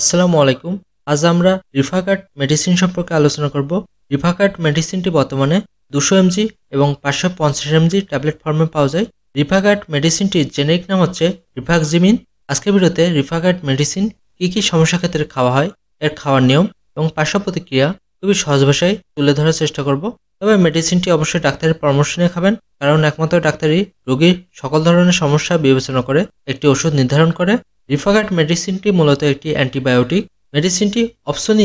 আসসালামু আলাইকুম আজ আমরা রিফাকাট মেডিসিন সম্পর্কে আলোচনা করব রিফাকাট মেডিসিনটি বর্তমানে দুশো এমজি এবং পাঁচশো পঞ্চাশ এমজি ট্যাবলেট ফর্মে পাওয়া যায় রিফাকাট মেডিসিনটির জেনেরিক নাম হচ্ছে রিফাকজিমিন আজকের ভিডিওতে রিফাকাট মেডিসিন কি কী সমস্যা ক্ষেত্রে খাওয়া হয় এর খাওয়ার নিয়ম এবং পার্শ্ব প্রতিক্রিয়া খুবই সহজ ভাষায় তুলে ধরার চেষ্টা করব তবে মেডিসিনটি অবশ্যই ডাক্তারের পরামর্শ নিয়ে খাবেন কারণ একমাত্র ডাক্তারই রোগীর সকল ধরনের সমস্যা বিবেচনা করে একটি ওষুধ নির্ধারণ করে রিফাগার্ট মেডিসিনটি মূলত একটি অ্যান্টিবায়োটিক মেডিসিনটি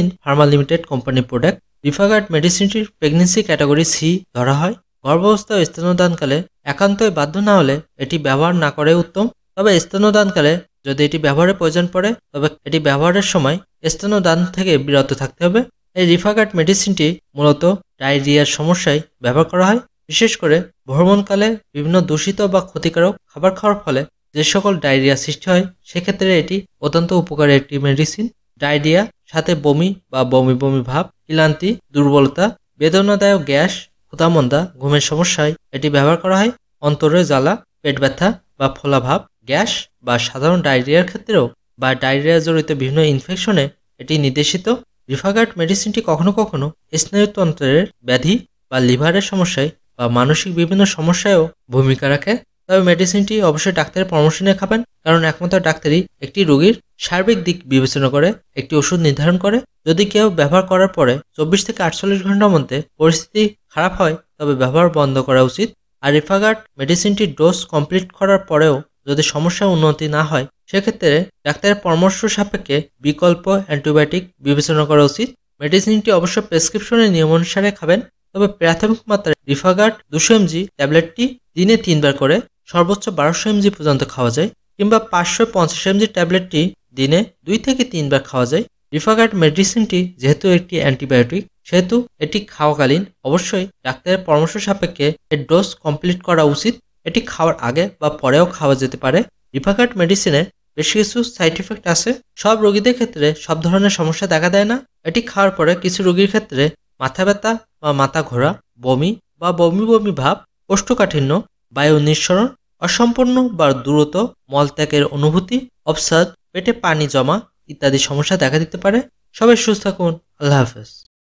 ইন pharma limited company product Rifaguard মেডিসিনটির প্রেগনেন্সি ক্যাটাগরি সি ধরা হয় গর্ভাবস্থায় স্তনদানকালে একান্তই বাধ্য না হলে এটি ব্যবহার না করে উত্তম তবে স্তন্যদানকালে যদি এটি ব্যবহারের প্রয়োজন পড়ে তবে এটি ব্যবহারের সময় স্তনদান থেকে বিরত থাকতে হবে এই রিফাগার্ড মেডিসিনটি মূলত ডায়রিয়ার সমস্যায় ব্যবহার করা হয় বিশেষ করে ভ্রমণকালে বিভিন্ন দূষিত বা ক্ষতিকারক খাবার খাওয়ার ফলে যে সকল ডায়রিয়া সৃষ্টি হয় সেক্ষেত্রে এটি অত্যন্ত উপকারী একটি মেডিসিন ডায়রিয়া সাথে বমি বা বমি বমি ভাব ক্লান্তি দুর্বলতা বেদনাদায়ক গ্যাস ক্ষুদামন্দা ঘুমের সমস্যায় এটি ব্যবহার করা হয় অন্তরে জ্বালা পেট ব্যথা বা ফোলাভাব গ্যাস বা সাধারণ ডায়রিয়ার ক্ষেত্রেও বা ডায়রিয়া জড়িত বিভিন্ন ইনফেকশনে এটি নির্দেশিত রিফাগার্ড মেডিসিনটি কখনো কখনো স্নায়ুতন্ত্রের ব্যাধি বা লিভারের সমস্যায় বা মানসিক বিভিন্ন সমস্যায়ও ভূমিকা রাখে তবে মেডিসিনটি অবশ্যই ডাক্তারের পরামর্শ নিয়ে খাবেন কারণ একমাত্র ডাক্তারই একটি রোগীর সার্বিক দিক বিবেচনা করে একটি ওষুধ নির্ধারণ করে যদি কেউ ব্যবহার করার পরে চব্বিশ থেকে আটচল্লিশ ঘন্টার মধ্যে পরিস্থিতি খারাপ হয় তবে ব্যবহার বন্ধ করা উচিত আর রিফাগার্ড মেডিসিনটি ডোজ কমপ্লিট করার পরেও যদি সমস্যা উন্নতি না হয় সেক্ষেত্রে ডাক্তারের পরামর্শ সাপেক্ষে বিকল্প অ্যান্টিবায়োটিক বিবেচনা করা উচিত মেডিসিনটি অবশ্য প্রেসক্রিপশনের নিয়ম অনুসারে খাবেন তবে প্রাথমিক মাত্রায় রিফাগার্ড দুশো এমজি ট্যাবলেটটি দিনে তিনবার করে সর্বোচ্চ বারোশো এমজি পর্যন্ত খাওয়া যায় কিংবা পাঁচশো পঞ্চাশ এমজি ট্যাবলেটটি দিনে দুই থেকে তিনবার খাওয়া যায় রিফাগার্ড মেডিসিনটি যেহেতু একটি অ্যান্টিবায়োটিক সেহেতু এটি খাওয়াকালীন অবশ্যই ডাক্তারের পরামর্শ সাপেক্ষে এর ডোজ কমপ্লিট করা উচিত এটি খাওয়ার আগে বা পরেও খাওয়া যেতে পারে রিফাগার্ড মেডিসিনের বেশ কিছু সাইড ইফেক্ট আছে সব রোগীদের ক্ষেত্রে সব ধরনের সমস্যা দেখা দেয় না এটি খাওয়ার পরে কিছু রোগীর ক্ষেত্রে মাথা ব্যথা বা মাথা ঘোরা বমি বা বমি বমি ভাব কোষ্ঠকাঠিন্য বায়ু নিঃসরণ অসম্পূর্ণ বা দ্রুত মলত্যাগের অনুভূতি অবসাদ পেটে পানি জমা ইত্যাদি সমস্যা দেখা দিতে পারে সবাই সুস্থ থাকুন আল্লাহ হাফেজ